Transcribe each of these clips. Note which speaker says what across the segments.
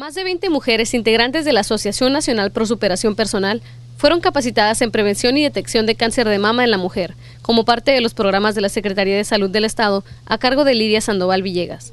Speaker 1: Más de 20 mujeres integrantes de la Asociación Nacional Pro Superación Personal fueron capacitadas en prevención y detección de cáncer de mama en la mujer, como parte de los programas de la Secretaría de Salud del Estado a cargo de Lidia Sandoval Villegas.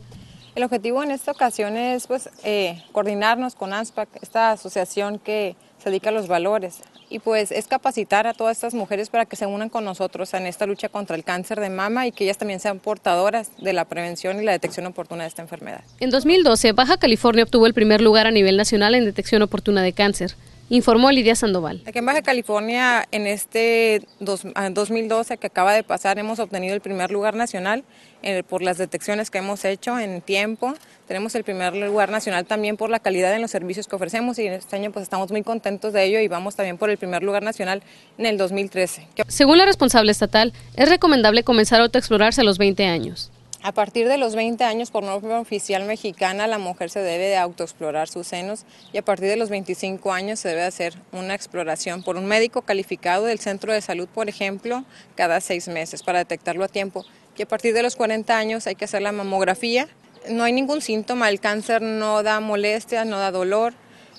Speaker 2: El objetivo en esta ocasión es pues, eh, coordinarnos con ANSPAC, esta asociación que se dedica a los valores, y pues es capacitar a todas estas mujeres para que se unan con nosotros en esta lucha contra el cáncer de mama y que ellas también sean portadoras de la prevención y la detección oportuna de esta enfermedad.
Speaker 1: En 2012, Baja California obtuvo el primer lugar a nivel nacional en detección oportuna de cáncer informó Lidia Sandoval.
Speaker 2: Aquí en Baja California, en este 2012 ah, que acaba de pasar, hemos obtenido el primer lugar nacional eh, por las detecciones que hemos hecho en tiempo. Tenemos el primer lugar nacional también por la calidad en los servicios que ofrecemos y este año pues estamos muy contentos de ello y vamos también por el primer lugar nacional en el 2013.
Speaker 1: Según la responsable estatal, es recomendable comenzar a autoexplorarse a los 20 años.
Speaker 2: A partir de los 20 años, por norma oficial mexicana, la mujer se debe de autoexplorar sus senos y a partir de los 25 años se debe hacer una exploración por un médico calificado del centro de salud, por ejemplo, cada seis meses para detectarlo a tiempo. Y a partir de los 40 años hay que hacer la mamografía. No hay ningún síntoma, el cáncer no da molestias, no da dolor,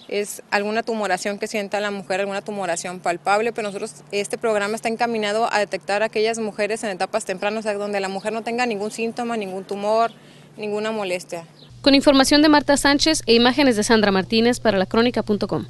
Speaker 2: es alguna tumoración que sienta la mujer, alguna tumoración palpable, pero nosotros este programa está encaminado a detectar a aquellas mujeres en etapas tempranas donde la mujer no tenga ningún síntoma, ningún tumor, ninguna molestia.
Speaker 1: Con información de Marta Sánchez e imágenes de Sandra Martínez para lacrónica.com.